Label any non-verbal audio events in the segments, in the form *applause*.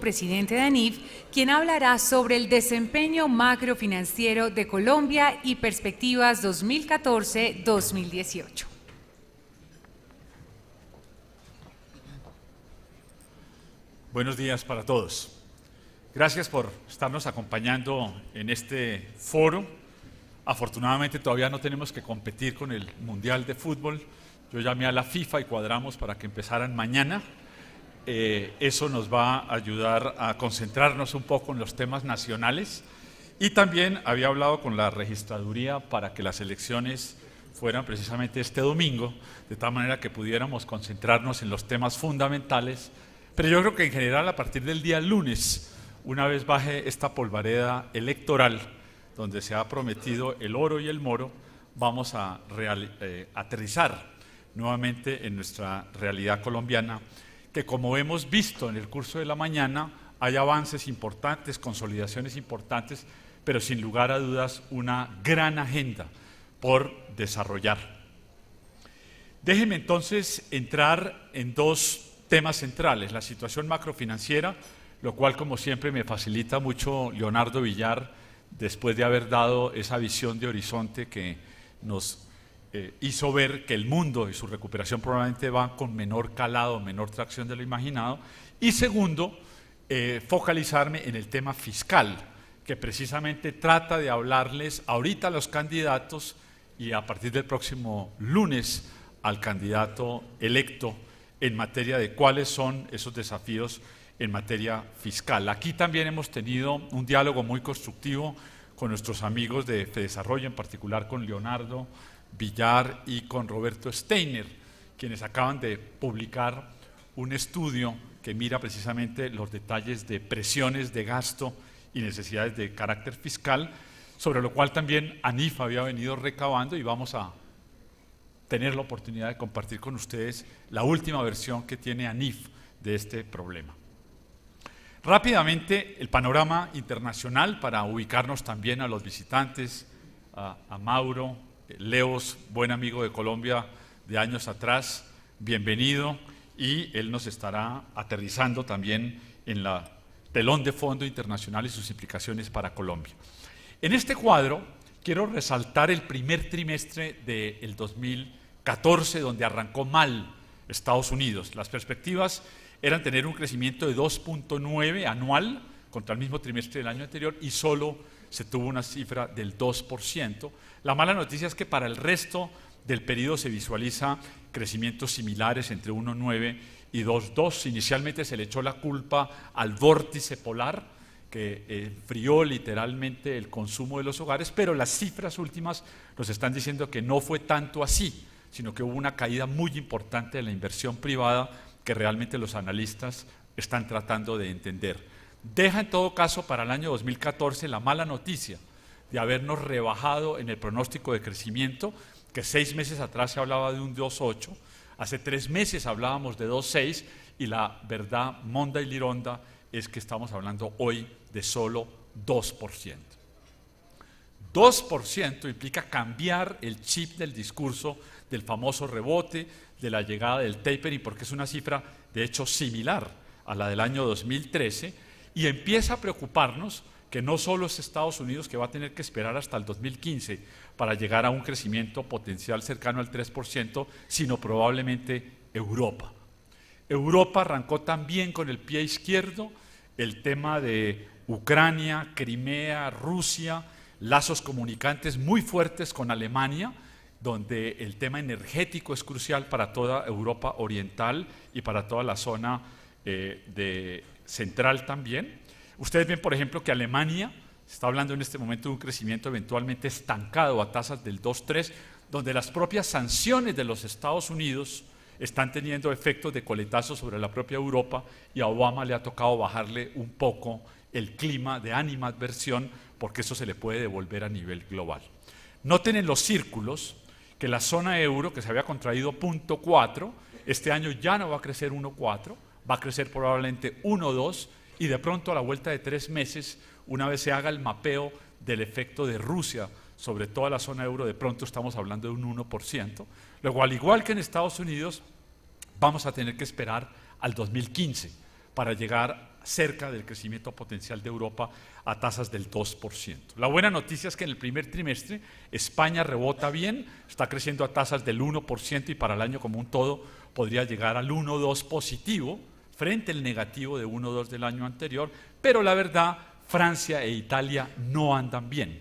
presidente Danif, quien hablará sobre el desempeño macrofinanciero de Colombia y perspectivas 2014-2018. Buenos días para todos. Gracias por estarnos acompañando en este foro. Afortunadamente todavía no tenemos que competir con el Mundial de Fútbol. Yo llamé a la FIFA y cuadramos para que empezaran mañana. Eh, eso nos va a ayudar a concentrarnos un poco en los temas nacionales. Y también había hablado con la registraduría para que las elecciones fueran precisamente este domingo, de tal manera que pudiéramos concentrarnos en los temas fundamentales. Pero yo creo que en general a partir del día lunes, una vez baje esta polvareda electoral, donde se ha prometido el oro y el moro, vamos a eh, aterrizar nuevamente en nuestra realidad colombiana que como hemos visto en el curso de la mañana, hay avances importantes, consolidaciones importantes, pero sin lugar a dudas una gran agenda por desarrollar. Déjenme entonces entrar en dos temas centrales, la situación macrofinanciera, lo cual como siempre me facilita mucho Leonardo Villar después de haber dado esa visión de horizonte que nos eh, hizo ver que el mundo y su recuperación probablemente va con menor calado, menor tracción de lo imaginado. Y segundo, eh, focalizarme en el tema fiscal, que precisamente trata de hablarles ahorita a los candidatos y a partir del próximo lunes al candidato electo en materia de cuáles son esos desafíos en materia fiscal. Aquí también hemos tenido un diálogo muy constructivo con nuestros amigos de Desarrollo, en particular con Leonardo Villar y con Roberto Steiner, quienes acaban de publicar un estudio que mira precisamente los detalles de presiones de gasto y necesidades de carácter fiscal, sobre lo cual también ANIF había venido recabando y vamos a tener la oportunidad de compartir con ustedes la última versión que tiene ANIF de este problema. Rápidamente, el panorama internacional para ubicarnos también a los visitantes, a, a Mauro, Leos, buen amigo de Colombia de años atrás, bienvenido y él nos estará aterrizando también en la telón de fondo internacional y sus implicaciones para Colombia. En este cuadro quiero resaltar el primer trimestre del 2014, donde arrancó mal Estados Unidos. Las perspectivas eran tener un crecimiento de 2.9 anual contra el mismo trimestre del año anterior y solo se tuvo una cifra del 2%. La mala noticia es que para el resto del periodo se visualiza crecimientos similares entre 1,9 y 2,2. Inicialmente se le echó la culpa al vórtice polar que eh, enfrió literalmente el consumo de los hogares, pero las cifras últimas nos están diciendo que no fue tanto así, sino que hubo una caída muy importante de la inversión privada que realmente los analistas están tratando de entender. Deja en todo caso para el año 2014 la mala noticia de habernos rebajado en el pronóstico de crecimiento, que seis meses atrás se hablaba de un 2,8, hace tres meses hablábamos de 2,6 y la verdad monda y lironda es que estamos hablando hoy de solo 2%. 2% implica cambiar el chip del discurso del famoso rebote, de la llegada del tapering, porque es una cifra de hecho similar a la del año 2013 y empieza a preocuparnos que no solo es Estados Unidos que va a tener que esperar hasta el 2015 para llegar a un crecimiento potencial cercano al 3%, sino probablemente Europa. Europa arrancó también con el pie izquierdo el tema de Ucrania, Crimea, Rusia, lazos comunicantes muy fuertes con Alemania, donde el tema energético es crucial para toda Europa Oriental y para toda la zona eh, de central también. Ustedes ven, por ejemplo, que Alemania está hablando en este momento de un crecimiento eventualmente estancado a tasas del 2-3, donde las propias sanciones de los Estados Unidos están teniendo efectos de coletazo sobre la propia Europa y a Obama le ha tocado bajarle un poco el clima de adversión, porque eso se le puede devolver a nivel global. Noten en los círculos que la zona euro, que se había contraído 0.4, este año ya no va a crecer 1.4, va a crecer probablemente uno o dos y de pronto a la vuelta de tres meses, una vez se haga el mapeo del efecto de Rusia sobre toda la zona euro, de pronto estamos hablando de un 1%, luego al igual que en Estados Unidos, vamos a tener que esperar al 2015 para llegar cerca del crecimiento potencial de Europa a tasas del 2%. La buena noticia es que en el primer trimestre España rebota bien, está creciendo a tasas del 1% y para el año como un todo podría llegar al 1-2 positivo, frente al negativo de 1-2 del año anterior, pero la verdad, Francia e Italia no andan bien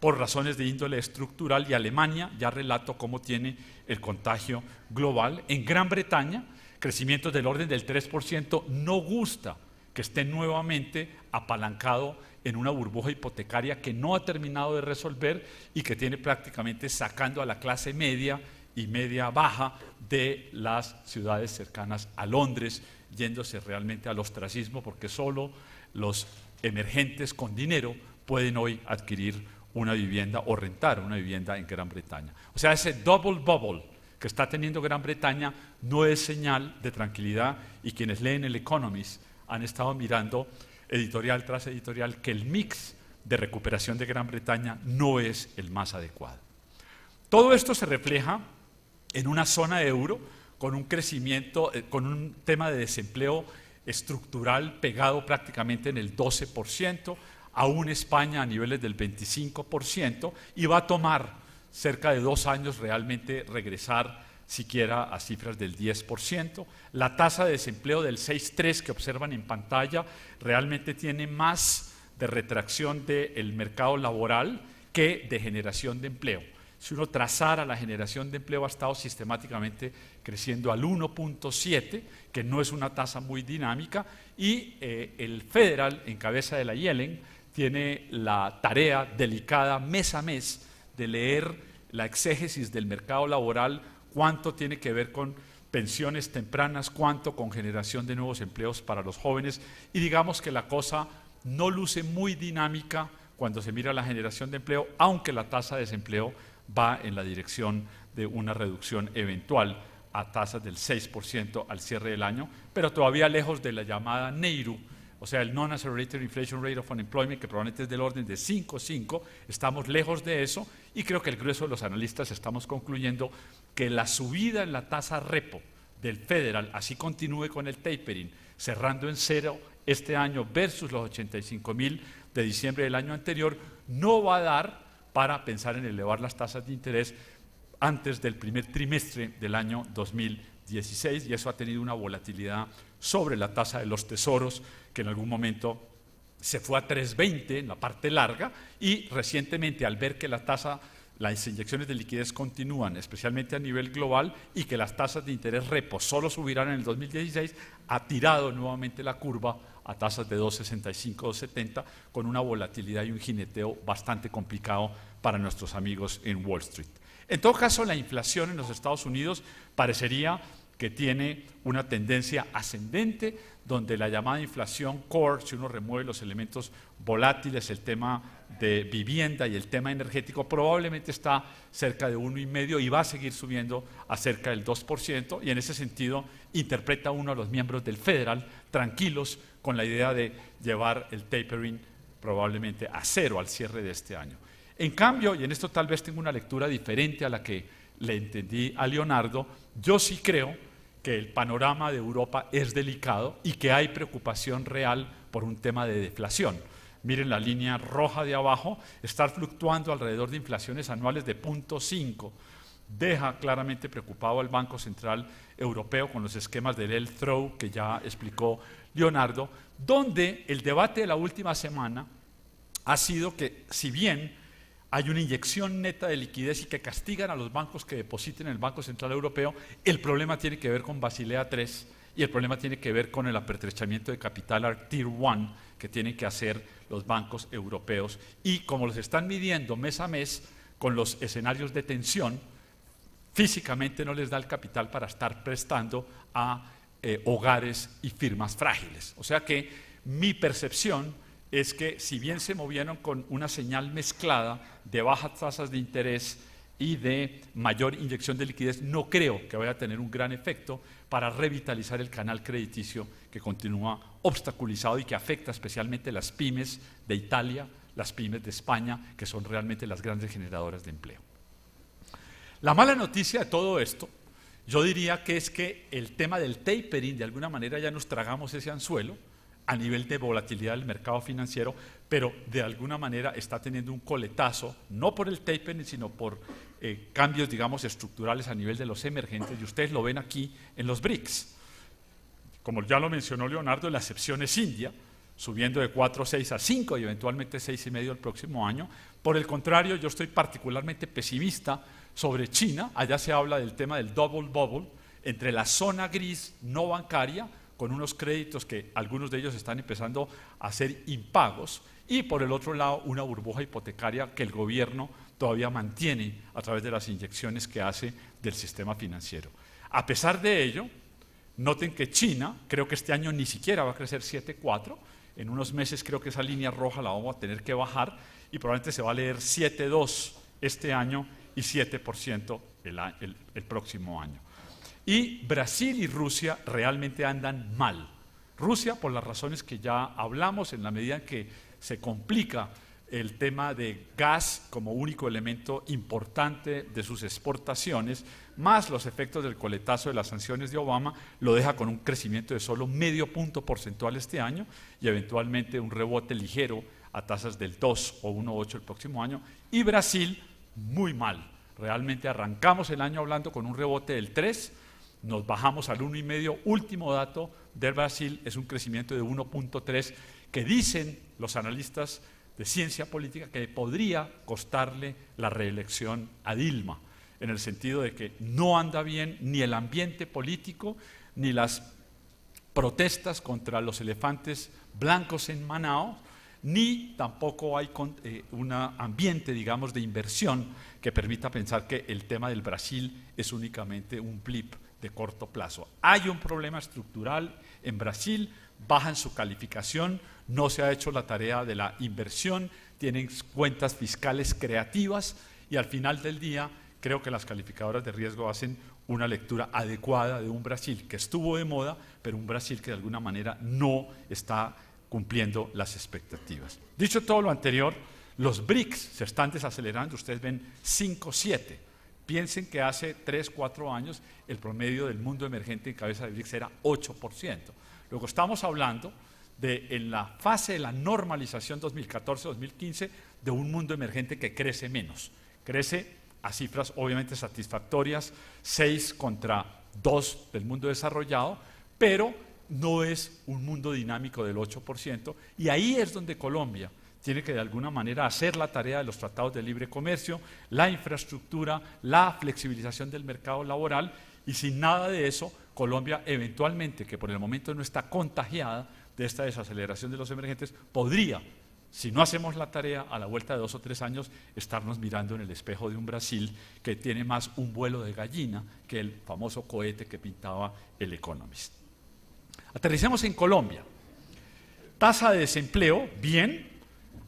por razones de índole estructural y Alemania, ya relato cómo tiene el contagio global. En Gran Bretaña, crecimiento del orden del 3% no gusta que esté nuevamente apalancado en una burbuja hipotecaria que no ha terminado de resolver y que tiene prácticamente sacando a la clase media y media baja de las ciudades cercanas a Londres yéndose realmente al ostracismo porque solo los emergentes con dinero pueden hoy adquirir una vivienda o rentar una vivienda en Gran Bretaña. O sea, ese double bubble que está teniendo Gran Bretaña no es señal de tranquilidad y quienes leen el Economist han estado mirando editorial tras editorial que el mix de recuperación de Gran Bretaña no es el más adecuado. Todo esto se refleja en una zona de euro con un crecimiento, eh, con un tema de desempleo estructural pegado prácticamente en el 12%, aún España a niveles del 25%, y va a tomar cerca de dos años realmente regresar siquiera a cifras del 10%. La tasa de desempleo del 6.3 que observan en pantalla realmente tiene más de retracción del mercado laboral que de generación de empleo. Si uno trazara la generación de empleo, ha estado sistemáticamente creciendo al 1.7, que no es una tasa muy dinámica, y eh, el federal, en cabeza de la Yellen, tiene la tarea delicada mes a mes de leer la exégesis del mercado laboral, cuánto tiene que ver con pensiones tempranas, cuánto con generación de nuevos empleos para los jóvenes, y digamos que la cosa no luce muy dinámica cuando se mira la generación de empleo, aunque la tasa de desempleo va en la dirección de una reducción eventual a tasas del 6% al cierre del año, pero todavía lejos de la llamada NEIRU, o sea, el Non-Accelerated Inflation Rate of Unemployment, que probablemente es del orden de 5,5, estamos lejos de eso y creo que el grueso de los analistas estamos concluyendo que la subida en la tasa repo del federal, así continúe con el tapering, cerrando en cero este año versus los 85 mil de diciembre del año anterior, no va a dar para pensar en elevar las tasas de interés antes del primer trimestre del año 2016 y eso ha tenido una volatilidad sobre la tasa de los tesoros que en algún momento se fue a 3.20 en la parte larga y recientemente al ver que las tasas, las inyecciones de liquidez continúan, especialmente a nivel global, y que las tasas de interés repo solo subirán en el 2016, ha tirado nuevamente la curva a tasas de 2,65, 2,70, con una volatilidad y un jineteo bastante complicado para nuestros amigos en Wall Street. En todo caso, la inflación en los Estados Unidos parecería que tiene una tendencia ascendente, donde la llamada inflación core, si uno remueve los elementos volátiles, el tema de vivienda y el tema energético, probablemente está cerca de uno y medio y va a seguir subiendo a cerca del 2%, y en ese sentido interpreta uno a los miembros del Federal tranquilos con la idea de llevar el tapering probablemente a cero al cierre de este año. En cambio, y en esto tal vez tengo una lectura diferente a la que le entendí a Leonardo, yo sí creo el panorama de Europa es delicado y que hay preocupación real por un tema de deflación. Miren la línea roja de abajo, estar fluctuando alrededor de inflaciones anuales de 0.5 deja claramente preocupado al Banco Central Europeo con los esquemas del l que ya explicó Leonardo, donde el debate de la última semana ha sido que si bien hay una inyección neta de liquidez y que castigan a los bancos que depositen en el Banco Central Europeo, el problema tiene que ver con Basilea III y el problema tiene que ver con el apertrechamiento de capital al Tier 1 que tienen que hacer los bancos europeos. Y como los están midiendo mes a mes con los escenarios de tensión, físicamente no les da el capital para estar prestando a eh, hogares y firmas frágiles. O sea que mi percepción es que si bien se movieron con una señal mezclada de bajas tasas de interés y de mayor inyección de liquidez, no creo que vaya a tener un gran efecto para revitalizar el canal crediticio que continúa obstaculizado y que afecta especialmente las pymes de Italia, las pymes de España, que son realmente las grandes generadoras de empleo. La mala noticia de todo esto, yo diría que es que el tema del tapering, de alguna manera ya nos tragamos ese anzuelo, a nivel de volatilidad del mercado financiero, pero de alguna manera está teniendo un coletazo, no por el tapering, sino por eh, cambios, digamos, estructurales a nivel de los emergentes, y ustedes lo ven aquí en los BRICS. Como ya lo mencionó Leonardo, la excepción es India, subiendo de 4, 6 a 5 y eventualmente medio el próximo año. Por el contrario, yo estoy particularmente pesimista sobre China. Allá se habla del tema del double bubble entre la zona gris no bancaria con unos créditos que algunos de ellos están empezando a hacer impagos y por el otro lado una burbuja hipotecaria que el gobierno todavía mantiene a través de las inyecciones que hace del sistema financiero. A pesar de ello, noten que China, creo que este año ni siquiera va a crecer 7,4, en unos meses creo que esa línea roja la vamos a tener que bajar y probablemente se va a leer 7,2 este año y 7% el próximo año. Y Brasil y Rusia realmente andan mal. Rusia, por las razones que ya hablamos, en la medida en que se complica el tema de gas como único elemento importante de sus exportaciones, más los efectos del coletazo de las sanciones de Obama, lo deja con un crecimiento de solo medio punto porcentual este año y eventualmente un rebote ligero a tasas del 2 o 1,8 el próximo año. Y Brasil, muy mal. Realmente arrancamos el año hablando con un rebote del 3 nos bajamos al 1,5. Último dato del Brasil es un crecimiento de 1.3 que dicen los analistas de ciencia política que podría costarle la reelección a Dilma, en el sentido de que no anda bien ni el ambiente político, ni las protestas contra los elefantes blancos en Manao ni tampoco hay eh, un ambiente, digamos, de inversión que permita pensar que el tema del Brasil es únicamente un blip de corto plazo. Hay un problema estructural en Brasil, bajan su calificación, no se ha hecho la tarea de la inversión, tienen cuentas fiscales creativas y al final del día creo que las calificadoras de riesgo hacen una lectura adecuada de un Brasil que estuvo de moda, pero un Brasil que de alguna manera no está cumpliendo las expectativas. Dicho todo lo anterior, los BRICS se están desacelerando, ustedes ven 5, 7. Piensen que hace 3, 4 años el promedio del mundo emergente en cabeza de BRICS era 8%. Luego estamos hablando de en la fase de la normalización 2014-2015 de un mundo emergente que crece menos. Crece a cifras obviamente satisfactorias, 6 contra 2 del mundo desarrollado, pero no es un mundo dinámico del 8%. Y ahí es donde Colombia tiene que de alguna manera hacer la tarea de los tratados de libre comercio, la infraestructura, la flexibilización del mercado laboral y sin nada de eso, Colombia eventualmente, que por el momento no está contagiada de esta desaceleración de los emergentes, podría, si no hacemos la tarea a la vuelta de dos o tres años, estarnos mirando en el espejo de un Brasil que tiene más un vuelo de gallina que el famoso cohete que pintaba el Economist. Aterricemos en Colombia. Tasa de desempleo, bien,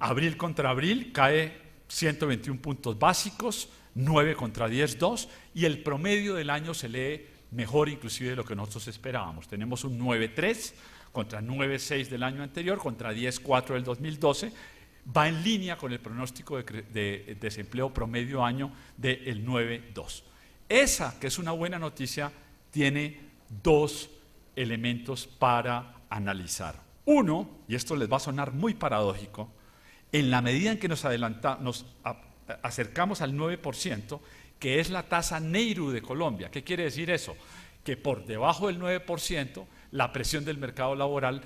abril contra abril cae 121 puntos básicos, 9 contra 10, 2, y el promedio del año se lee mejor inclusive de lo que nosotros esperábamos. Tenemos un 9.3 contra 9.6 del año anterior, contra 10.4 del 2012, va en línea con el pronóstico de, desempleo promedio año del 9.2. Esa, que es una buena noticia, tiene dos elementos para analizar. Uno, y esto les va a sonar muy paradójico, en la medida en que nos, adelanta, nos acercamos al 9%, que es la tasa Neiru de Colombia. ¿Qué quiere decir eso? Que por debajo del 9%, la presión del mercado laboral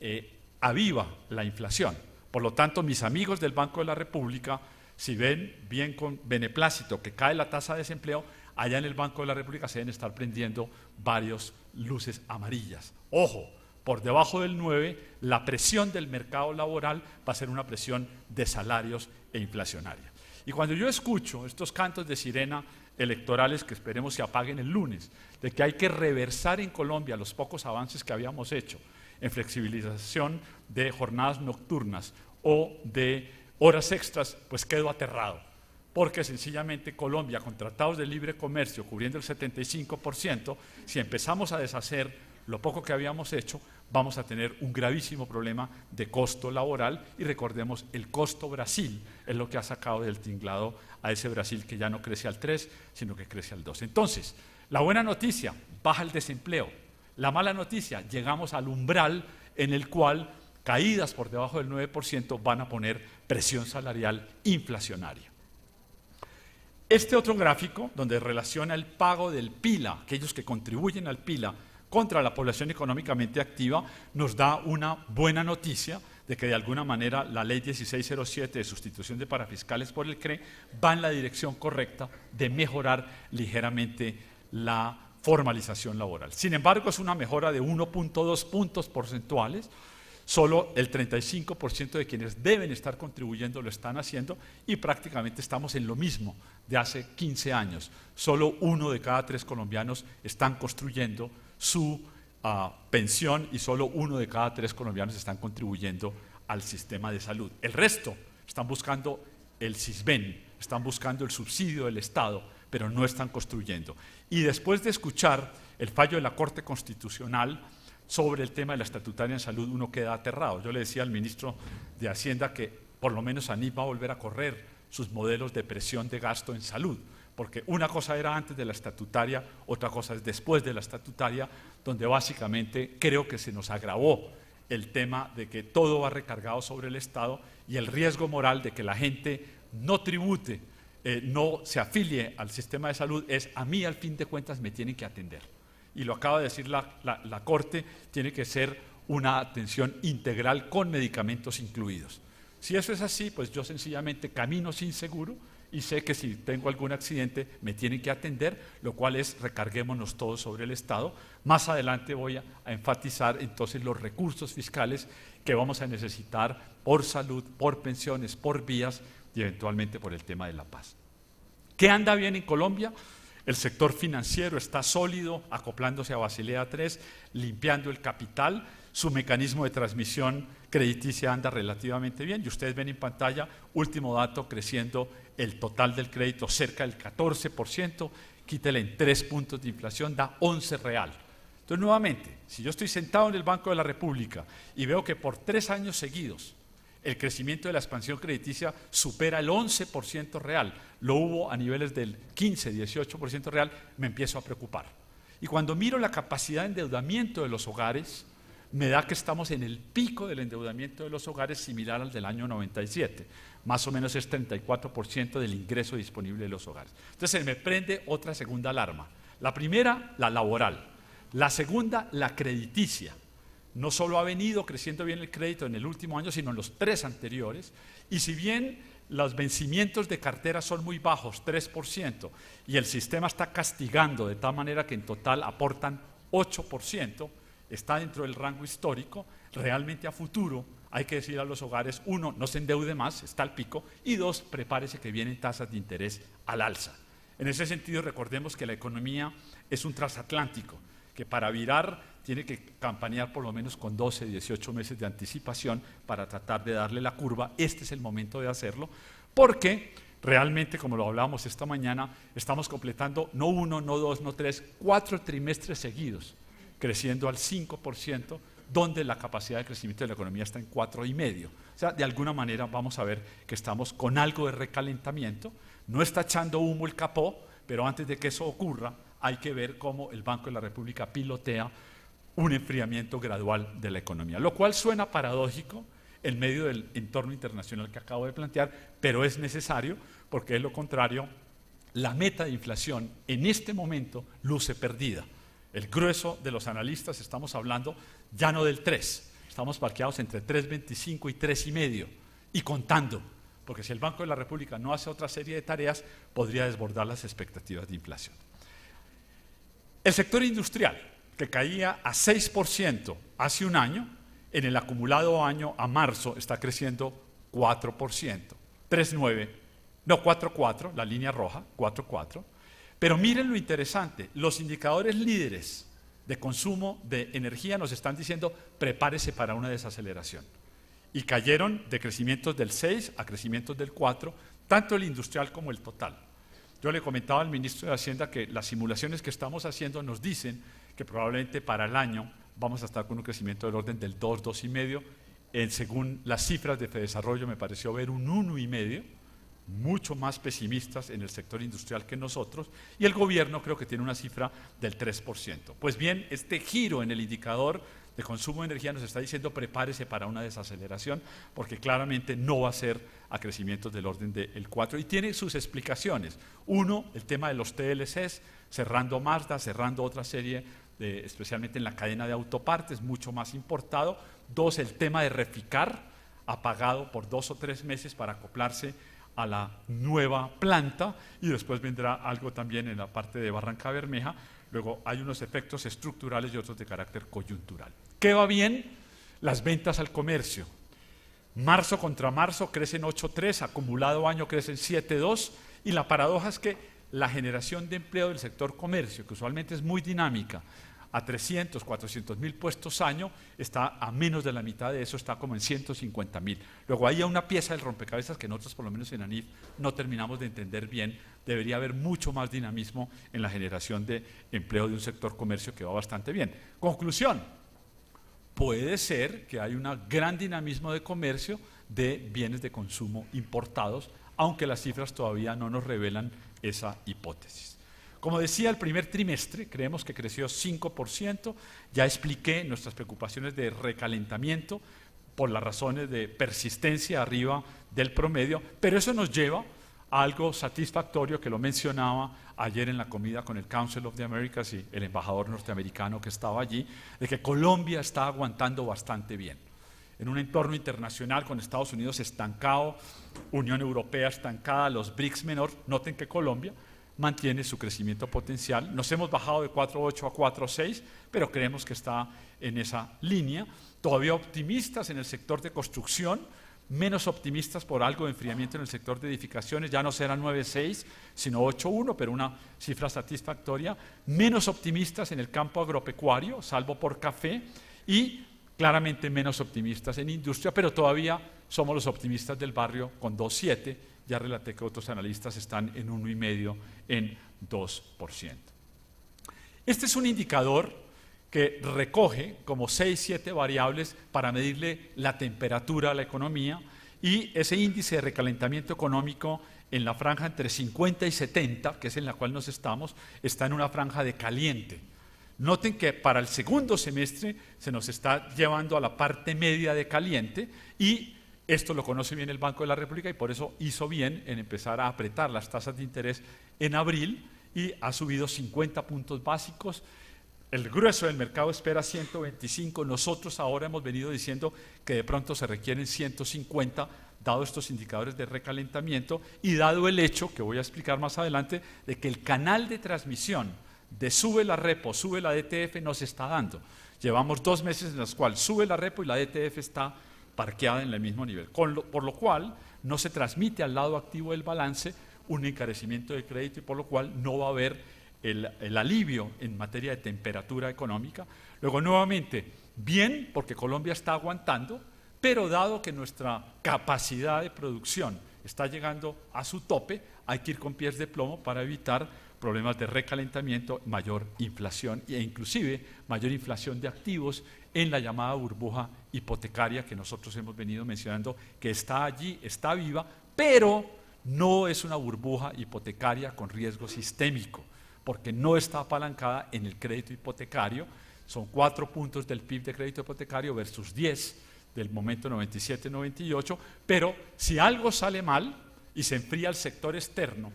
eh, aviva la inflación. Por lo tanto, mis amigos del Banco de la República, si ven bien con beneplácito que cae la tasa de desempleo, allá en el Banco de la República se deben estar prendiendo varias luces amarillas. Ojo, por debajo del 9, la presión del mercado laboral va a ser una presión de salarios e inflacionaria. Y cuando yo escucho estos cantos de sirena electorales que esperemos se apaguen el lunes, de que hay que reversar en Colombia los pocos avances que habíamos hecho en flexibilización de jornadas nocturnas o de horas extras, pues quedo aterrado, porque sencillamente Colombia, con tratados de libre comercio cubriendo el 75%, si empezamos a deshacer lo poco que habíamos hecho, vamos a tener un gravísimo problema de costo laboral y recordemos el costo Brasil es lo que ha sacado del tinglado a ese Brasil que ya no crece al 3, sino que crece al 2. Entonces, la buena noticia, baja el desempleo. La mala noticia, llegamos al umbral en el cual caídas por debajo del 9% van a poner presión salarial inflacionaria. Este otro gráfico, donde relaciona el pago del PILA, aquellos que contribuyen al PILA, contra la población económicamente activa, nos da una buena noticia de que de alguna manera la ley 1607 de sustitución de parafiscales por el CRE va en la dirección correcta de mejorar ligeramente la formalización laboral. Sin embargo, es una mejora de 1.2 puntos porcentuales. Solo el 35% de quienes deben estar contribuyendo lo están haciendo y prácticamente estamos en lo mismo de hace 15 años. Solo uno de cada tres colombianos están construyendo su ah, pensión y solo uno de cada tres colombianos están contribuyendo al sistema de salud. El resto están buscando el CISBEN, están buscando el subsidio del Estado, pero no están construyendo. Y después de escuchar el fallo de la Corte Constitucional sobre el tema de la estatutaria en salud, uno queda aterrado. Yo le decía al ministro de Hacienda que por lo menos anima va a volver a correr sus modelos de presión de gasto en salud, porque una cosa era antes de la estatutaria, otra cosa es después de la estatutaria, donde básicamente creo que se nos agravó el tema de que todo va recargado sobre el Estado y el riesgo moral de que la gente no tribute, eh, no se afilie al sistema de salud, es a mí al fin de cuentas me tienen que atender. Y lo acaba de decir la, la Corte, tiene que ser una atención integral con medicamentos incluidos. Si eso es así, pues yo sencillamente camino sin seguro, y sé que si tengo algún accidente me tienen que atender, lo cual es recarguémonos todos sobre el Estado. Más adelante voy a, enfatizar entonces los recursos fiscales que vamos a necesitar por salud, por pensiones, por vías y eventualmente por el tema de la paz. ¿Qué anda bien en Colombia? El sector financiero está sólido, acoplándose a Basilea III, limpiando el capital su mecanismo de transmisión crediticia anda relativamente bien. Y ustedes ven en pantalla, último dato, creciendo el total del crédito cerca del 14%, quítele en tres puntos de inflación, da 11 real. Entonces, nuevamente, si yo estoy sentado en el Banco de la República y veo que por tres años seguidos el crecimiento de la expansión crediticia supera el 11% real, lo hubo a niveles del 15, 18% real, me empiezo a preocupar. Y cuando miro la capacidad de endeudamiento de los hogares, me da que estamos en el pico del endeudamiento de los hogares similar al del año 97. Más o menos es 34% del ingreso disponible de los hogares. Entonces me prende otra segunda alarma. La primera, la laboral. La segunda, la crediticia. No solo ha venido creciendo bien el crédito en el último año, sino en los tres anteriores. Y si bien los vencimientos de cartera son muy bajos, 3%, y el sistema está castigando de tal manera que en total aportan 8%, está dentro del rango histórico, realmente a futuro hay que decir a los hogares, uno, no se endeude más, está al pico, y dos, prepárese que vienen tasas de interés al alza. En ese sentido, recordemos que la economía es un transatlántico, que para virar tiene que campanear por lo menos con 12, 18 meses de anticipación para tratar de darle la curva. Este es el momento de hacerlo, porque realmente, como lo hablábamos esta mañana, estamos completando no uno, no dos, no tres, cuatro trimestres seguidos creciendo al 5%, donde la capacidad de crecimiento de la economía está en 4,5%. O sea, de alguna manera vamos a ver que estamos con algo de recalentamiento, no está echando humo el capó, pero antes de que eso ocurra, hay que ver cómo el Banco de la República pilotea un enfriamiento gradual de la economía, lo cual suena paradójico en medio del entorno internacional que acabo de plantear, pero es necesario porque es lo contrario, la meta de inflación en este momento luce perdida. El grueso de los analistas estamos hablando ya no del 3, estamos parqueados entre 3.25 y 3.5 y contando, porque si el Banco de la República no hace otra serie de tareas, podría desbordar las expectativas de inflación. El sector industrial, que caía a 6% hace un año, en el acumulado año a marzo está creciendo 4%, 3.9, no 4.4, la línea roja, 4.4. Pero miren lo interesante, los indicadores líderes de consumo de energía nos están diciendo prepárese para una desaceleración. Y cayeron de crecimientos del 6 a crecimientos del 4, tanto el industrial como el total. Yo le comentaba al ministro de Hacienda que las simulaciones que estamos haciendo nos dicen que probablemente para el año vamos a estar con un crecimiento del orden del 2, 2,5. Según las cifras de desarrollo me pareció ver un 1,5 mucho más pesimistas en el sector industrial que nosotros y el gobierno creo que tiene una cifra del 3%. Pues bien, este giro en el indicador de consumo de energía nos está diciendo prepárese para una desaceleración porque claramente no va a ser a crecimientos del orden del 4 y tiene sus explicaciones. Uno, el tema de los TLCs, cerrando Mazda, cerrando otra serie, especialmente en la cadena de autopartes, mucho más importado. Dos, el tema de Reficar, apagado por dos o tres meses para acoplarse a la nueva planta y después vendrá algo también en la parte de Barranca Bermeja. Luego hay unos efectos estructurales y otros de carácter coyuntural. ¿Qué va bien? Las ventas al comercio. Marzo contra marzo crecen 8.3, acumulado año crecen 7.2 y la paradoja es que la generación de empleo del sector comercio, que usualmente es muy dinámica, a 300, 400 mil puestos año, está a menos de la mitad de eso, está como en 150 mil. Luego hay una pieza del rompecabezas que nosotros, por lo menos en ANIF, no terminamos de entender bien. Debería haber mucho más dinamismo en la generación de empleo de un sector comercio que va bastante bien. Conclusión, puede ser que hay un gran dinamismo de comercio de bienes de consumo importados, aunque las cifras todavía no nos revelan esa hipótesis. Como decía, el primer trimestre creemos que creció 5%, ya expliqué nuestras preocupaciones de recalentamiento por las razones de persistencia arriba del promedio, pero eso nos lleva a algo satisfactorio que lo mencionaba ayer en la comida con el Council of the Americas y el embajador norteamericano que estaba allí, de que Colombia está aguantando bastante bien en un entorno internacional con Estados Unidos estancado, Unión Europea estancada, los BRICS menor. Noten que Colombia mantiene su crecimiento potencial. Nos hemos bajado de 4.8 a 4.6, pero creemos que está en esa línea. Todavía optimistas en el sector de construcción, menos optimistas por algo de enfriamiento en el sector de edificaciones, ya no será 9.6, sino 8.1, pero una cifra satisfactoria, menos optimistas en el campo agropecuario, salvo por café, y claramente menos optimistas en industria, pero todavía somos los optimistas del barrio con 2.7 ya relaté que otros analistas están en 1,5, en 2%. Este es un indicador que recoge como 6, 7 variables para medirle la temperatura a la economía y ese índice de recalentamiento económico en la franja entre 50 y 70, que es en la cual nos estamos, está en una franja de caliente. Noten que para el segundo semestre se nos está llevando a la parte media de caliente y esto lo conoce bien el Banco de la República y por eso hizo bien en empezar a apretar las tasas de interés en abril y ha subido 50 puntos básicos. El grueso del mercado espera 125. Nosotros ahora hemos venido diciendo que de pronto se requieren 150, dado estos indicadores de recalentamiento y dado el hecho, que voy a explicar más adelante, de que el canal de transmisión de sube la repo, sube la DTF nos está dando. Llevamos dos meses en los cuales sube la repo y la DTF está parqueada en el mismo nivel. por lo cual, no se transmite al lado activo del balance un encarecimiento de crédito y por lo cual no va a haber el, el alivio en materia de temperatura económica. Luego, nuevamente, bien, porque Colombia está aguantando, pero dado que nuestra capacidad de producción está llegando a su tope, hay que ir con pies de plomo para evitar problemas de recalentamiento, mayor inflación e inclusive mayor inflación de activos en la llamada burbuja hipotecaria que nosotros hemos venido mencionando, que está allí, está viva, pero no es una burbuja hipotecaria con riesgo sistémico, porque no está apalancada en el crédito hipotecario, son cuatro puntos del PIB de crédito hipotecario versus 10 del momento 97-98, pero si algo sale mal y se enfría el sector externo,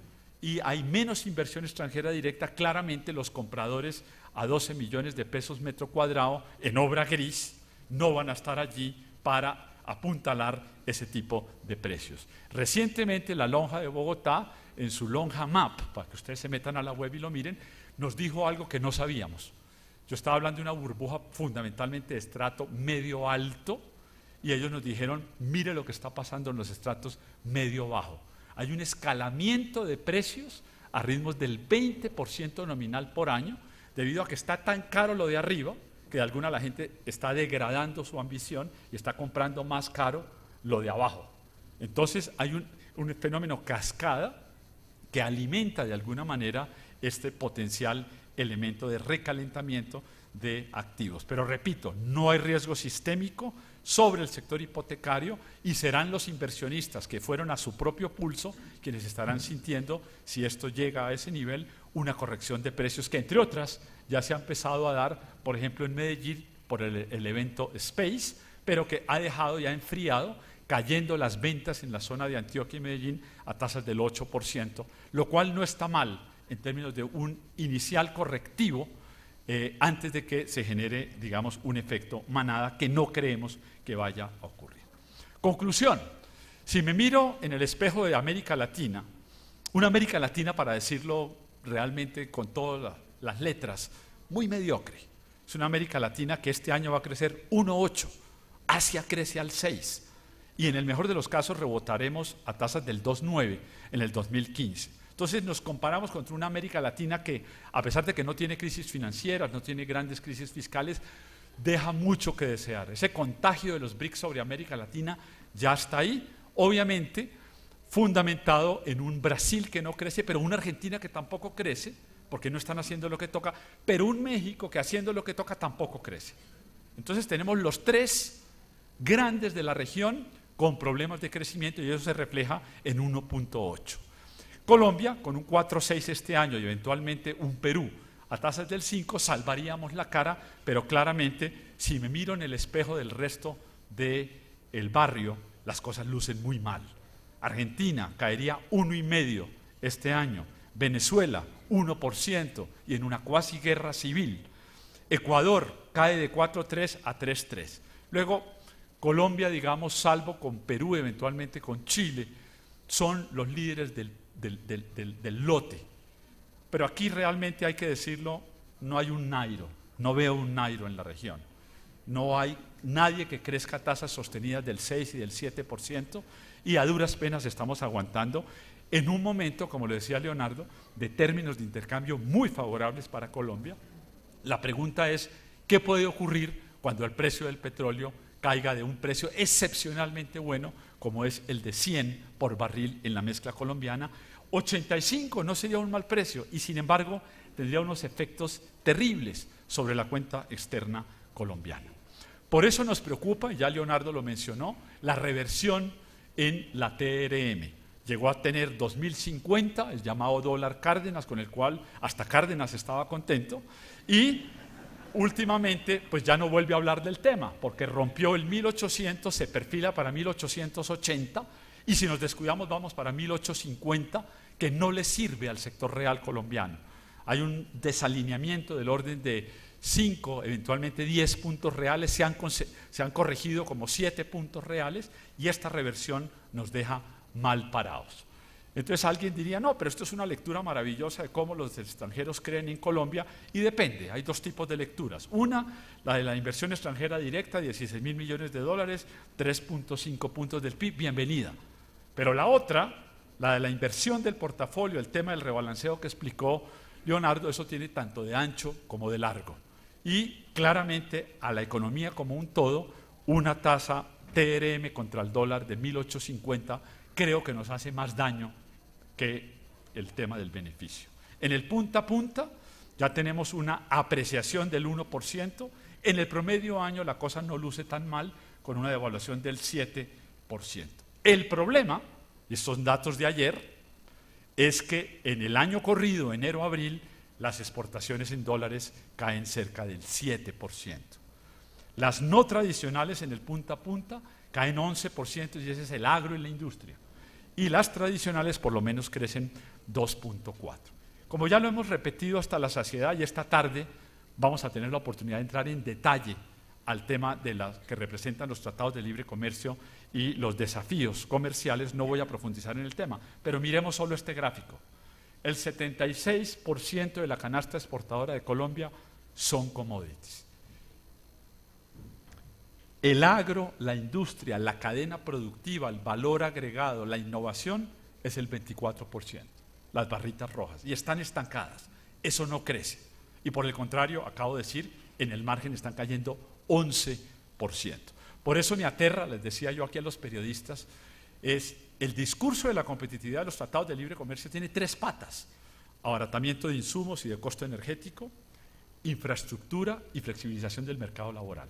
y hay menos inversión extranjera directa, claramente los compradores a 12 millones de pesos metro cuadrado en obra gris no van a estar allí para apuntalar ese tipo de precios. Recientemente la lonja de Bogotá, en su lonja map, para que ustedes se metan a la web y lo miren, nos dijo algo que no sabíamos. Yo estaba hablando de una burbuja fundamentalmente de estrato medio alto y ellos nos dijeron, mire lo que está pasando en los estratos medio bajo. Hay un escalamiento de precios a ritmos del 20% nominal por año, debido a que está tan caro lo de arriba, que de alguna la gente está degradando su ambición y está comprando más caro lo de abajo. Entonces hay un, un fenómeno cascada que alimenta de alguna manera este potencial elemento de recalentamiento de activos. Pero repito, no hay riesgo sistémico, sobre el sector hipotecario y serán los inversionistas que fueron a su propio pulso quienes estarán sintiendo, si esto llega a ese nivel, una corrección de precios que, entre otras, ya se ha empezado a dar, por ejemplo, en Medellín por el, evento Space, pero que ha dejado ya enfriado cayendo las ventas en la zona de Antioquia y Medellín a tasas del 8%, lo cual no está mal en términos de un inicial correctivo eh, antes de que se genere, digamos, un efecto manada que no creemos que vaya a ocurrir. Conclusión, si me miro en el espejo de América Latina, una América Latina, para decirlo realmente con todas las letras, muy mediocre, es una América Latina que este año va a crecer 1,8, Asia crece al 6 y en el mejor de los casos rebotaremos a tasas del 2,9 en el 2015. Entonces nos comparamos contra una América Latina que, a pesar de que no tiene crisis financieras, no tiene grandes crisis fiscales, deja mucho que desear. Ese contagio de los BRICS sobre América Latina ya está ahí, obviamente fundamentado en un Brasil que no crece, pero una Argentina que tampoco crece, porque no están haciendo lo que toca, pero un México que haciendo lo que toca tampoco crece. Entonces tenemos los tres grandes de la región con problemas de crecimiento y eso se refleja en 1.8. Colombia con un 4.6 este año y eventualmente un Perú a tasas del 5 salvaríamos la cara, pero claramente si me miro en el espejo del resto del el barrio, las cosas lucen muy mal. Argentina caería 1,5 este año, Venezuela 1% y en una cuasi guerra civil. Ecuador cae de 4,3 a 3,3. Luego Colombia, digamos, salvo con Perú, eventualmente con Chile, son los líderes del, del, del lote pero aquí realmente hay que decirlo, no hay un Nairo, no veo un Nairo en la región. No hay nadie que crezca tasas sostenidas del 6 y del 7% y a duras penas estamos aguantando en un momento, como le decía Leonardo, de términos de intercambio muy favorables para Colombia. La pregunta es, ¿qué puede ocurrir cuando el precio del petróleo caiga de un precio excepcionalmente bueno, como es el de 100 por barril en la mezcla colombiana, 85 no sería un mal precio y sin embargo tendría unos efectos terribles sobre la cuenta externa colombiana. Por eso nos preocupa, ya Leonardo lo mencionó, la reversión en la TRM. Llegó a tener 2050, el llamado dólar Cárdenas, con el cual hasta Cárdenas estaba contento, y últimamente pues ya no vuelve a hablar del tema, porque rompió el 1800, se perfila para 1880, y si nos descuidamos vamos para 1850, que no le sirve al sector real colombiano. Hay un desalineamiento del orden de 5, eventualmente 10 puntos reales, se han, se han corregido como 7 puntos reales y esta reversión nos deja mal parados. Entonces alguien diría, no, pero esto es una lectura maravillosa de cómo los extranjeros creen en Colombia y depende, hay dos tipos de lecturas. Una, la de la inversión extranjera directa, 16 mil millones de dólares, 3.5 puntos del PIB, bienvenida. Pero la otra, la de la inversión del portafolio, el tema del rebalanceo que explicó Leonardo, eso tiene tanto de ancho como de largo. Y claramente a la economía como un todo, una tasa TRM contra el dólar de 1.850 creo que nos hace más daño que el tema del beneficio. En el punta a punta ya tenemos una apreciación del 1%, en el promedio año la cosa no luce tan mal con una devaluación del 7%. El problema, y estos datos de ayer, es que en el año corrido, enero-abril, las exportaciones en dólares caen cerca del 7%. Las no tradicionales en el punta a punta caen 11% y ese es el agro y la industria. Y las tradicionales por lo menos crecen 2.4%. Como ya lo hemos repetido hasta la saciedad y esta tarde vamos a tener la oportunidad de entrar en detalle al tema de las que representan los tratados de libre comercio y los desafíos comerciales, no voy a profundizar en el tema, pero miremos solo este gráfico. El 76% de la canasta exportadora de Colombia son commodities. El agro, la industria, la cadena productiva, el valor agregado, la innovación es el 24%, las barritas rojas, y están estancadas. Eso no crece. Y por el contrario, acabo de decir, en el margen están cayendo 11%. Por eso me aterra, les decía yo aquí a los periodistas, es el discurso de la competitividad de los tratados de libre comercio tiene tres patas. Abaratamiento de insumos y de costo energético, infraestructura y flexibilización del mercado laboral.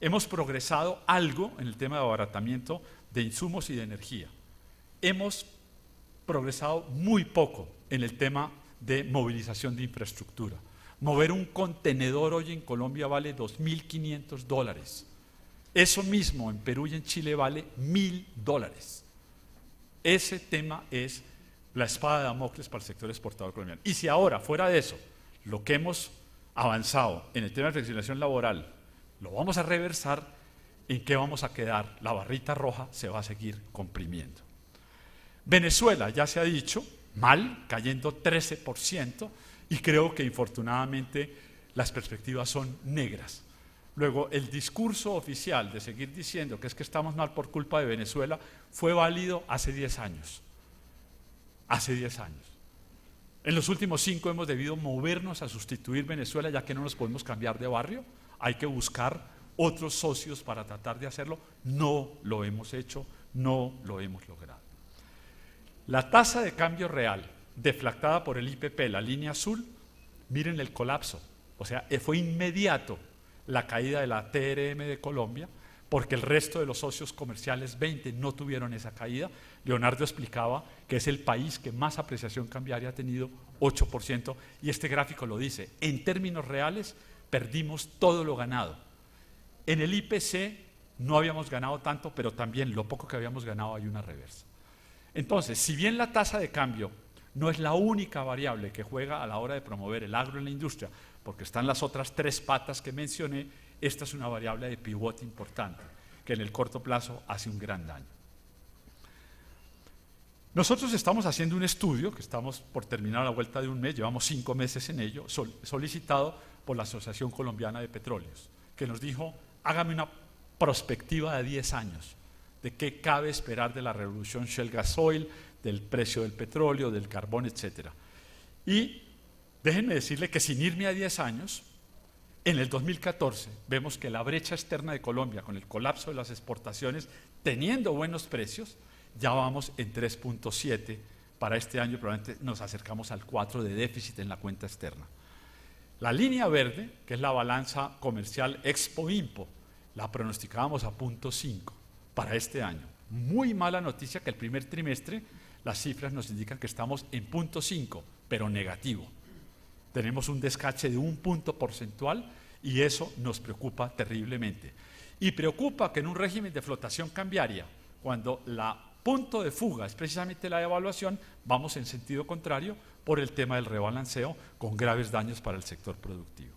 Hemos progresado algo en el tema de abaratamiento de insumos y de energía. Hemos progresado muy poco en el tema de movilización de infraestructura. Mover un contenedor hoy en Colombia vale 2.500 dólares. Eso mismo en Perú y en Chile vale mil dólares. Ese tema es la espada de Damocles para el sector exportador colombiano. Y si ahora, fuera de eso, lo que hemos avanzado en el tema de flexibilización laboral, lo vamos a reversar, ¿en qué vamos a quedar? La barrita roja se va a seguir comprimiendo. Venezuela, ya se ha dicho, mal, cayendo 13%, y creo que infortunadamente las perspectivas son negras. Luego, el discurso oficial de seguir diciendo que es que estamos mal por culpa de Venezuela fue válido hace 10 años. Hace 10 años. En los últimos 5 hemos debido movernos a sustituir Venezuela ya que no nos podemos cambiar de barrio. Hay que buscar otros socios para tratar de hacerlo. No lo hemos hecho, no lo hemos logrado. La tasa de cambio real deflactada por el IPP, la línea azul, miren el colapso. O sea, fue inmediato la caída de la TRM de Colombia, porque el resto de los socios comerciales 20 no tuvieron esa caída. Leonardo explicaba que es el país que más apreciación cambiaria ha tenido, 8%, y este gráfico lo dice. En términos reales, perdimos todo lo ganado. En el IPC no habíamos ganado tanto, pero también lo poco que habíamos ganado hay una reversa. Entonces, si bien la tasa de cambio no es la única variable que juega a la hora de promover el agro en la industria, porque están las otras tres patas que mencioné, esta es una variable de pivote importante, que en el corto plazo hace un gran daño. Nosotros estamos haciendo un estudio, que estamos por terminar a la vuelta de un mes, llevamos cinco meses en ello, solicitado por la Asociación Colombiana de Petróleos, que nos dijo, hágame una prospectiva de 10 años, de qué cabe esperar de la revolución Shell Gasoil, del precio del petróleo, del carbón, etc. Y Déjenme decirle que sin irme a 10 años, en el 2014 vemos que la brecha externa de Colombia, con el colapso de las exportaciones, teniendo buenos precios, ya vamos en 3.7 para este año, probablemente nos acercamos al 4 de déficit en la cuenta externa. La línea verde, que es la balanza comercial Expo-Impo, la pronosticábamos a punto 5 para este año. Muy mala noticia que el primer trimestre las cifras nos indican que estamos en punto 5, pero negativo tenemos un descache de un punto porcentual y eso nos preocupa terriblemente. Y preocupa que en un régimen de flotación cambiaria, cuando la punto de fuga es precisamente la devaluación, vamos en sentido contrario por el tema del rebalanceo con graves daños para el sector productivo.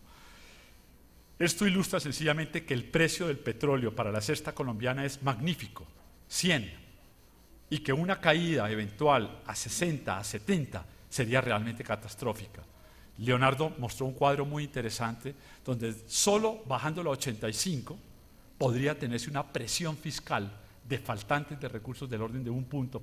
Esto ilustra sencillamente que el precio del petróleo para la cesta colombiana es magnífico, 100, y que una caída eventual a 60, a 70 sería realmente catastrófica. Leonardo mostró un cuadro muy interesante donde solo bajando la 85 podría tenerse una presión fiscal de faltantes de recursos del orden de un punto,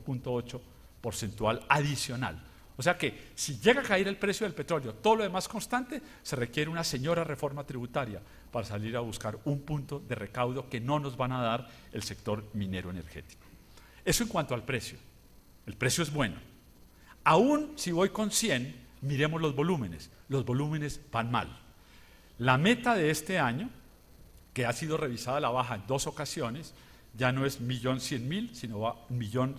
porcentual adicional. O sea que si llega a caer el precio del petróleo, todo lo demás constante, se requiere una señora reforma tributaria para salir a buscar un punto de recaudo que no nos van a dar el sector minero energético. Eso en cuanto al precio. El precio es bueno. Aún si voy con 100, Miremos los volúmenes. Los volúmenes van mal. La meta de este año, que ha sido revisada a la baja en dos ocasiones, ya no es 1.100.000 sino va millón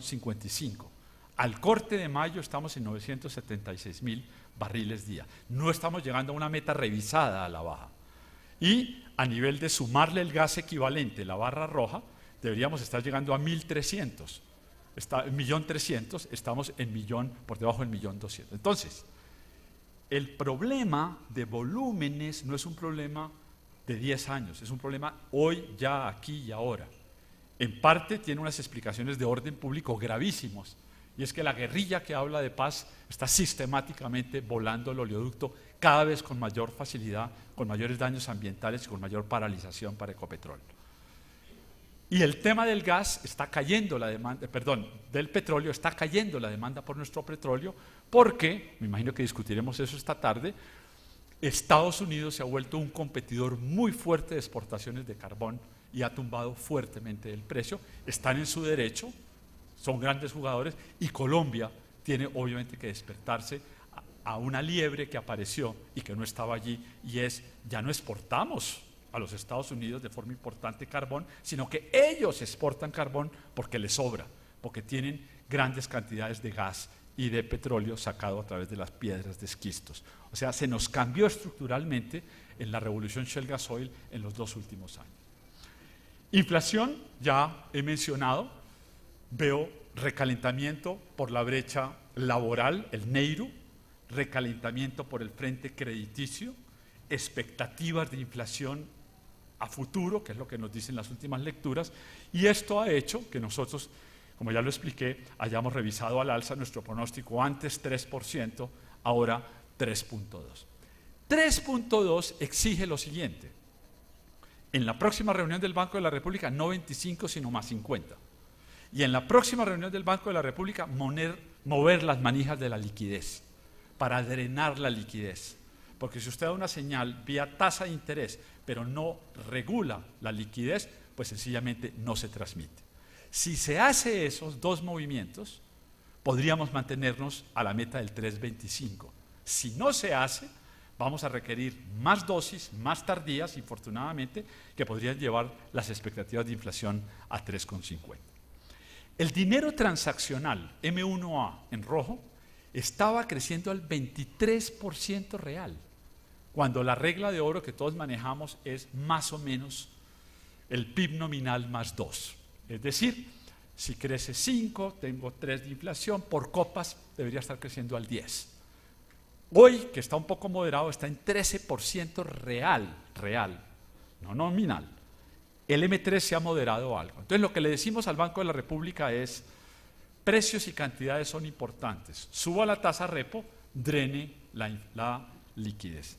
Al corte de mayo estamos en 976.000 barriles día. No estamos llegando a una meta revisada a la baja. Y a nivel de sumarle el gas equivalente, la barra roja, deberíamos estar llegando a 1.300. Está, 1.300.000, estamos en millón, por debajo del millón Entonces, el problema de volúmenes no es un problema de 10 años, es un problema hoy, ya, aquí y ahora. En parte tiene unas explicaciones de orden público gravísimos, y es que la guerrilla que habla de paz está sistemáticamente volando el oleoducto cada vez con mayor facilidad, con mayores daños ambientales y con mayor paralización para Ecopetrol. Y el tema del gas está cayendo la demanda, perdón, del petróleo está cayendo la demanda por nuestro petróleo porque, me imagino que discutiremos eso esta tarde, Estados Unidos se ha vuelto un competidor muy fuerte de exportaciones de carbón y ha tumbado fuertemente el precio. Están en su derecho, son grandes jugadores y Colombia tiene obviamente que despertarse a una liebre que apareció y que no estaba allí y es ya no exportamos a los Estados Unidos de forma importante carbón, sino que ellos exportan carbón porque les sobra, porque tienen grandes cantidades de gas y de petróleo sacado a través de las piedras de esquistos. O sea, se nos cambió estructuralmente en la revolución Shell Gasoil en los dos últimos años. Inflación, ya he mencionado, veo recalentamiento por la brecha laboral, el Neiru, recalentamiento por el frente crediticio, expectativas de inflación a futuro, que es lo que nos dicen las últimas lecturas, y esto ha hecho que nosotros como ya lo expliqué, hayamos revisado al alza nuestro pronóstico antes 3%, ahora 3.2. 3.2 exige lo siguiente. En la próxima reunión del Banco de la República, no 25, sino más 50. Y en la próxima reunión del Banco de la República, mover las manijas de la liquidez, para drenar la liquidez. Porque si usted da una señal vía tasa de interés, pero no regula la liquidez, pues sencillamente no se transmite. Si se hace esos dos movimientos, podríamos mantenernos a la meta del 325. Si no se hace, vamos a requerir más dosis, más tardías, infortunadamente, que podrían llevar las expectativas de inflación a 3,50. El dinero transaccional, M1A en rojo, estaba creciendo al 23% real, cuando la regla de oro que todos manejamos es más o menos el PIB nominal más 2. Es decir, si crece 5, tengo 3 de inflación, por copas debería estar creciendo al 10. Hoy, que está un poco moderado, está en 13% real, real, no nominal. El M3 se ha moderado algo. Entonces, lo que le decimos al Banco de la República es, precios y cantidades son importantes. Suba la tasa repo, drene la, la liquidez.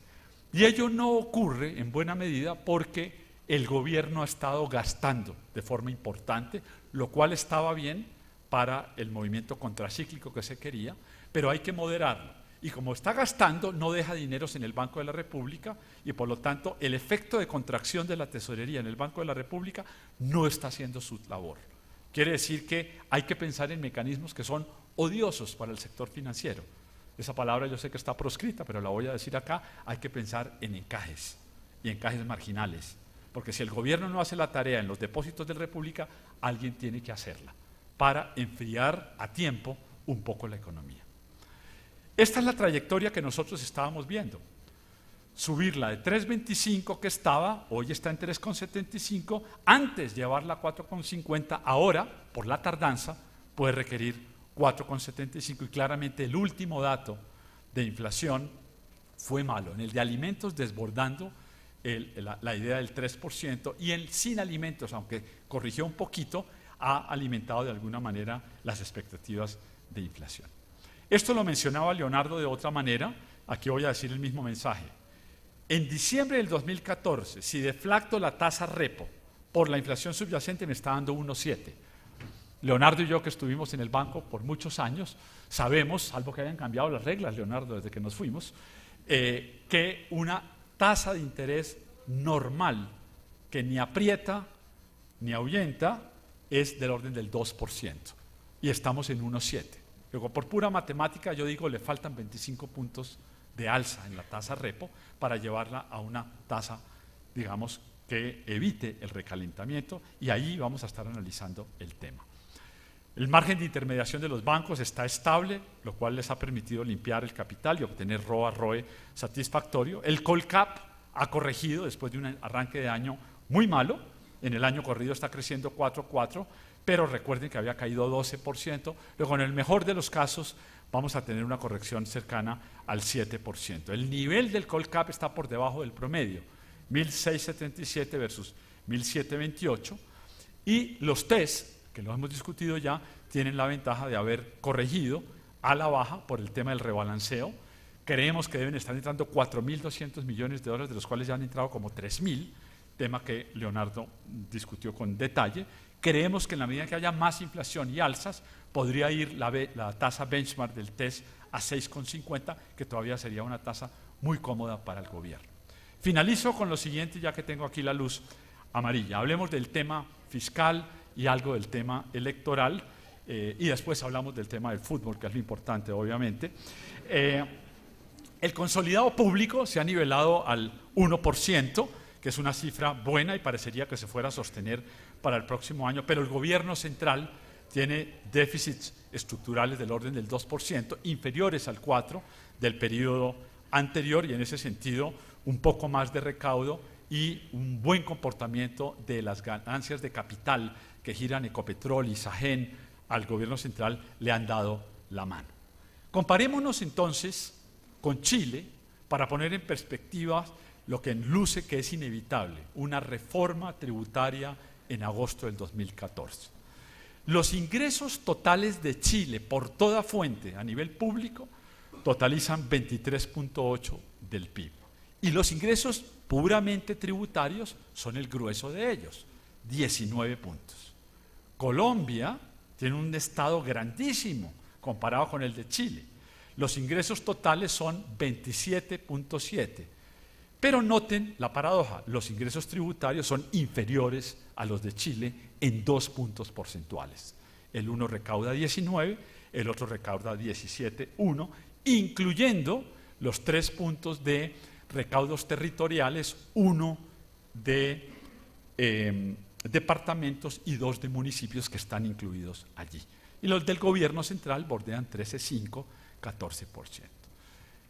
Y ello no ocurre en buena medida porque el gobierno ha estado gastando de forma importante, lo cual estaba bien para el movimiento contracíclico que se quería, pero hay que moderarlo. Y como está gastando, no deja dineros en el Banco de la República y por lo tanto el efecto de contracción de la tesorería en el Banco de la República no está haciendo su labor. Quiere decir que hay que pensar en mecanismos que son odiosos para el sector financiero. Esa palabra yo sé que está proscrita, pero la voy a decir acá, hay que pensar en encajes y encajes marginales porque si el gobierno no hace la tarea en los depósitos de República, alguien tiene que hacerla para enfriar a tiempo un poco la economía. Esta es la trayectoria que nosotros estábamos viendo. Subirla de 3.25 que estaba, hoy está en 3.75, antes llevarla a 4.50, ahora, por la tardanza, puede requerir 4,75 y claramente el último dato de inflación fue malo, en el de alimentos desbordando la, idea del 3% y el sin alimentos, aunque corrigió un poquito, ha alimentado de alguna manera las expectativas de inflación. Esto lo mencionaba Leonardo de otra manera, aquí voy a decir el mismo mensaje. En diciembre del 2014, si deflacto la tasa repo por la inflación subyacente, me está dando 1,7. Leonardo y yo que estuvimos en el banco por muchos años, sabemos, salvo que hayan cambiado las reglas, Leonardo, desde que nos fuimos, eh, que una tasa de interés normal, que ni aprieta ni ahuyenta, es del orden del 2%. Y estamos en 1,7. Luego, por pura matemática, yo digo, le faltan 25 puntos de alza en la tasa repo para llevarla a una tasa, digamos, que evite el recalentamiento y ahí vamos a estar analizando el tema. El margen de intermediación de los bancos está estable, lo cual les ha permitido limpiar el capital y obtener ROA ROE satisfactorio. El CAP ha corregido después de un arranque de año muy malo. En el año corrido está creciendo 4.4, pero recuerden que había caído 12%. Luego, en el mejor de los casos, vamos a tener una corrección cercana al 7%. El nivel del Colcap está por debajo del promedio, 1.677 versus 1.728. Y los TES que lo hemos discutido ya, tienen la ventaja de haber corregido a la baja por el tema del rebalanceo. Creemos que deben estar entrando 4.200 millones de dólares, de los cuales ya han entrado como 3.000, tema que Leonardo discutió con detalle. Creemos que en la medida que haya más inflación y alzas, podría ir la, tasa benchmark del test e a 6,50, que todavía sería una tasa muy cómoda para el gobierno. Finalizo con lo siguiente, ya que tengo aquí la luz amarilla. Hablemos del tema fiscal, y algo del tema electoral. Eh, y después hablamos del tema del fútbol, que es lo importante, obviamente. Eh, el consolidado público se ha nivelado al 1%, que es una cifra buena y parecería que se fuera a sostener para el próximo año, pero el gobierno central tiene déficits estructurales del orden del 2%, inferiores al 4% del periodo anterior y en ese sentido un poco más de recaudo y un buen comportamiento de las ganancias de capital que giran Ecopetrol y Sajen al gobierno central le han dado la mano. Comparémonos entonces con Chile para poner en perspectiva lo que luce que es inevitable, una reforma tributaria en agosto del 2014. Los ingresos totales de Chile por toda fuente a nivel público totalizan 23.8 del PIB. Y los ingresos puramente tributarios son el grueso de ellos, 19 puntos. Colombia tiene un estado grandísimo comparado con el de Chile. Los ingresos totales son 27.7. Pero noten la paradoja, los ingresos tributarios son inferiores a los de Chile en dos puntos porcentuales. El uno recauda 19, el otro recauda 17.1, incluyendo los tres puntos de recaudos territoriales, uno de em, departamentos y dos de municipios que están incluidos allí. Y los del gobierno central bordean 13, 5, 14%.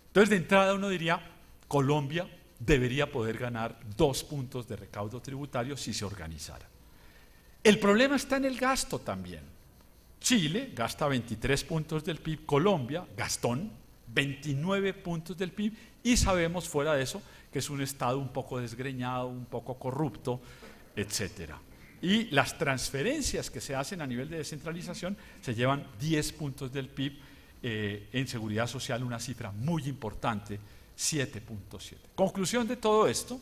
Entonces, de entrada uno diría, Colombia debería poder ganar dos puntos de recaudo tributario si se organizara. El problema está en el gasto también. Chile gasta 23 puntos del PIB, Colombia, Gastón, 29 puntos del PIB y sabemos fuera de eso que es un Estado un poco desgreñado, un poco corrupto, Etcétera. Y las transferencias que se hacen a nivel de descentralización se llevan 10 puntos del PIB, eh, en seguridad social una cifra muy importante, 7.7. Conclusión de todo esto,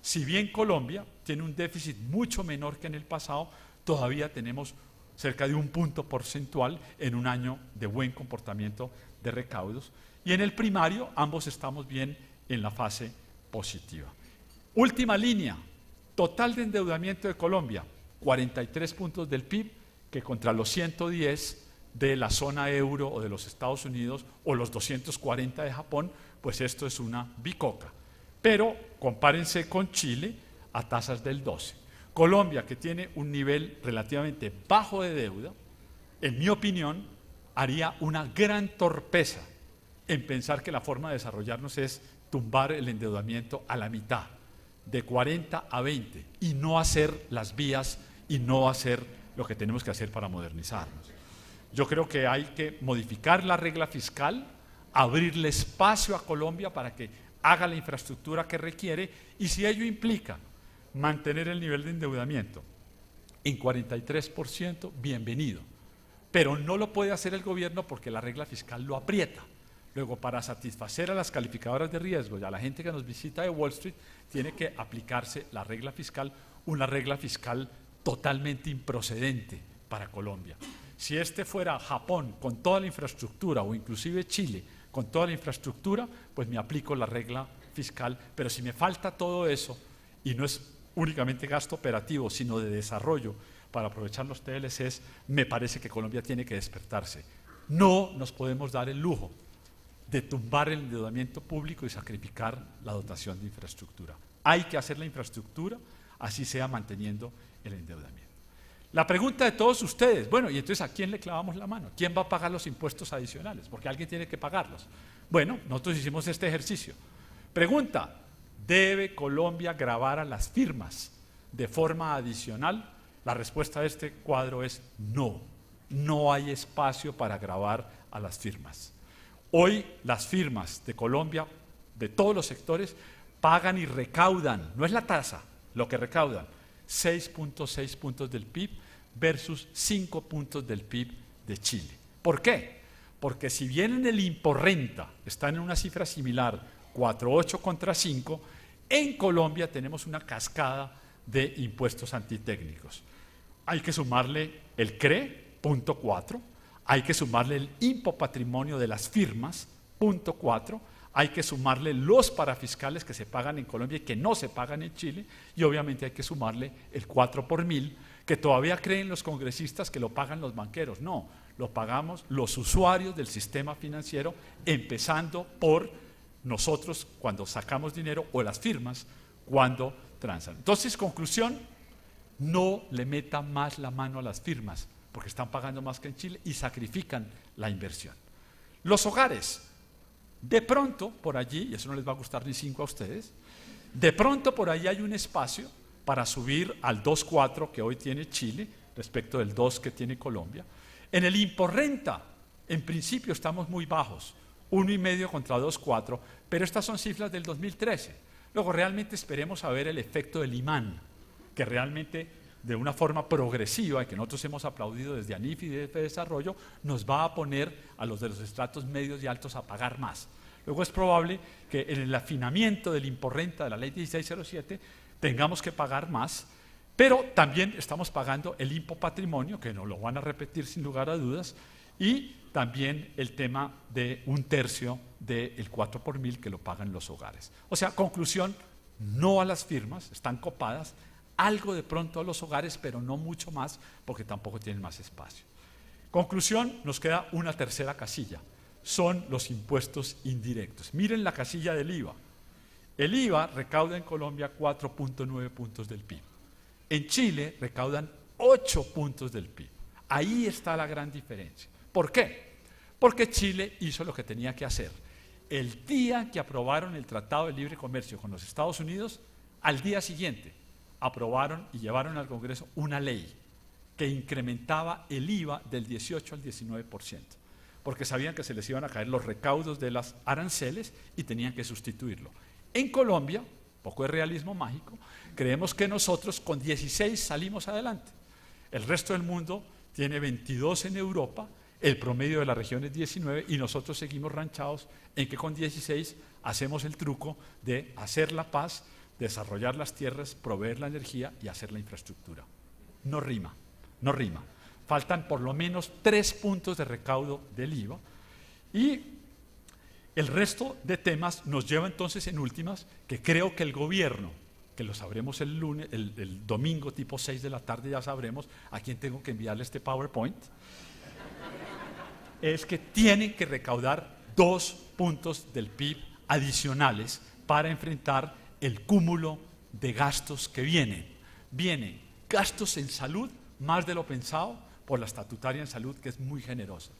si bien Colombia tiene un déficit mucho menor que en el pasado, todavía tenemos cerca de un punto porcentual en un año de buen comportamiento de recaudos. Y en el primario ambos estamos bien en la fase positiva. Última línea, Total de endeudamiento de Colombia, 43 puntos del PIB, que contra los 110 de la zona euro o de los Estados Unidos o los 240 de Japón, pues esto es una bicoca. Pero compárense con Chile a tasas del 12. Colombia, que tiene un nivel relativamente bajo de deuda, en mi opinión, haría una gran torpeza en pensar que la forma de desarrollarnos es tumbar el endeudamiento a la mitad de 40 a 20 y no hacer las vías y no hacer lo que tenemos que hacer para modernizarnos. Yo creo que hay que modificar la regla fiscal, abrirle espacio a Colombia para que haga la infraestructura que requiere y si ello implica mantener el nivel de endeudamiento en 43%, bienvenido. Pero no lo puede hacer el gobierno porque la regla fiscal lo aprieta. Luego, para satisfacer a las calificadoras de riesgo y a la gente que nos visita de Wall Street, tiene que aplicarse la regla fiscal, una regla fiscal totalmente improcedente para Colombia. Si este fuera Japón con toda la infraestructura o inclusive Chile con toda la infraestructura, pues me aplico la regla fiscal, pero si me falta todo eso y no es únicamente gasto operativo, sino de desarrollo para aprovechar los TLCs, me parece que Colombia tiene que despertarse. No nos podemos dar el lujo de tumbar el endeudamiento público y sacrificar la dotación de infraestructura. Hay que hacer la infraestructura, así sea manteniendo el endeudamiento. La pregunta de todos ustedes, bueno, y entonces ¿a quién le clavamos la mano? ¿Quién va a pagar los impuestos adicionales? Porque alguien tiene que pagarlos. Bueno, nosotros hicimos este ejercicio. Pregunta, ¿debe Colombia grabar a las firmas de forma adicional? La respuesta de este cuadro es no. No hay espacio para grabar a las firmas. Hoy las firmas de Colombia, de todos los sectores, pagan y recaudan, no es la tasa, lo que recaudan, 6.6 puntos del PIB versus 5 puntos del PIB de Chile. ¿Por qué? Porque si bien en el imporrenta están en una cifra similar, 4.8 contra 5, en Colombia tenemos una cascada de impuestos antitécnicos. Hay que sumarle el CRE, punto 4, hay que sumarle el impopatrimonio de las firmas, punto 4, hay que sumarle los parafiscales que se pagan en Colombia y que no se pagan en Chile, y obviamente hay que sumarle el 4 por mil, que todavía creen los congresistas que lo pagan los banqueros. No, lo pagamos los usuarios del sistema financiero, empezando por nosotros cuando sacamos dinero o las firmas cuando transan. Entonces, conclusión, no le meta más la mano a las firmas porque están pagando más que en Chile y sacrifican la inversión. Los hogares, de pronto por allí, y eso no les va a gustar ni cinco a ustedes, de pronto por allí hay un espacio para subir al 2.4 que hoy tiene Chile respecto del 2 que tiene Colombia. En el imporrenta, en principio estamos muy bajos, 1,5 contra 2.4, pero estas son cifras del 2013. Luego realmente esperemos a ver el efecto del imán, que realmente de una forma progresiva, que nosotros hemos aplaudido desde ANIF y DF Desarrollo, nos va a poner a los de los estratos medios y altos a pagar más. Luego es probable que en el afinamiento del imporrenta de la ley 1607 tengamos que pagar más, pero también estamos pagando el patrimonio que no lo van a repetir sin lugar a dudas, y también el tema de un tercio del 4 por mil que lo pagan los hogares. O sea, conclusión, no a las firmas, están copadas, algo de pronto a los hogares, pero no mucho más, porque tampoco tienen más espacio. Conclusión, nos queda una tercera casilla. Son los impuestos indirectos. Miren la casilla del IVA. El IVA recauda en Colombia 4.9 puntos del PIB. En Chile recaudan 8 puntos del PIB. Ahí está la gran diferencia. ¿Por qué? Porque Chile hizo lo que tenía que hacer. El día que aprobaron el Tratado de Libre Comercio con los Estados Unidos, al día siguiente aprobaron y llevaron al Congreso una ley que incrementaba el IVA del 18 al 19%, porque sabían que se les iban a caer los recaudos de las aranceles y tenían que sustituirlo. En Colombia, poco de realismo mágico, creemos que nosotros con 16 salimos adelante. El resto del mundo tiene 22 en Europa, el promedio de la región es 19 y nosotros seguimos ranchados en que con 16 hacemos el truco de hacer la paz, desarrollar las tierras, proveer la energía y hacer la infraestructura. No rima, no rima. Faltan por lo menos tres puntos de recaudo del IVA y el resto de temas nos lleva entonces en últimas que creo que el gobierno, que lo sabremos el lunes, el, domingo tipo 6 de la tarde ya sabremos a quién tengo que enviarle este PowerPoint, *laughs* es que tienen que recaudar dos puntos del PIB adicionales para enfrentar el cúmulo de gastos que vienen. Vienen gastos en salud, más de lo pensado por la estatutaria en salud, que es muy generosa.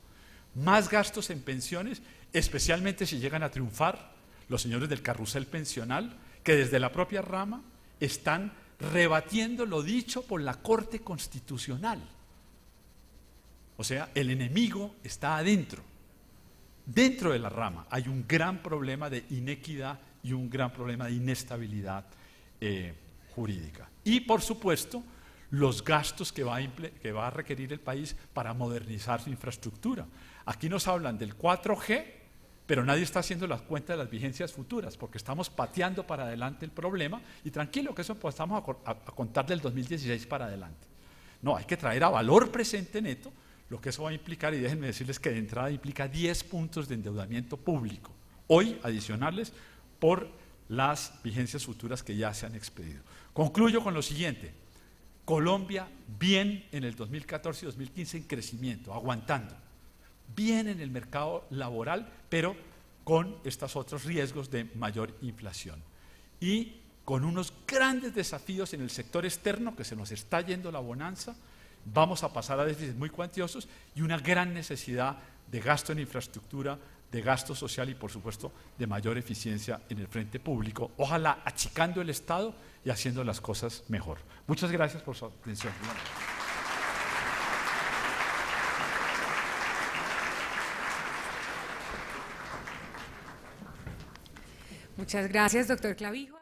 Más gastos en pensiones, especialmente si llegan a triunfar los señores del carrusel pensional, que desde la propia rama están rebatiendo lo dicho por la Corte Constitucional. O sea, el enemigo está adentro. Dentro de la rama hay un gran problema de inequidad y un gran problema de inestabilidad eh, jurídica. Y por supuesto, los gastos que va, a requerir el país para modernizar su infraestructura. Aquí nos hablan del 4G, pero nadie está haciendo las cuentas de las vigencias futuras, porque estamos pateando para adelante el problema y tranquilo que eso pues, estamos a, a contar del 2016 para adelante. No, hay que traer a valor presente neto lo que eso va a implicar, y déjenme decirles que de entrada implica 10 puntos de endeudamiento público. Hoy, adicionales, por las vigencias futuras que ya se han expedido. Concluyo con lo siguiente. Colombia bien en el 2014 y 2015 en crecimiento, aguantando. Bien en el mercado laboral, pero con estos otros riesgos de mayor inflación. Y con unos grandes desafíos en el sector externo, que se nos está yendo la bonanza, vamos a pasar a déficits muy cuantiosos y una gran necesidad de gasto en infraestructura, de gasto social y por supuesto de mayor eficiencia en el frente público, ojalá achicando el Estado y haciendo las cosas mejor. Muchas gracias por su atención. Muchas gracias, doctor Clavijo.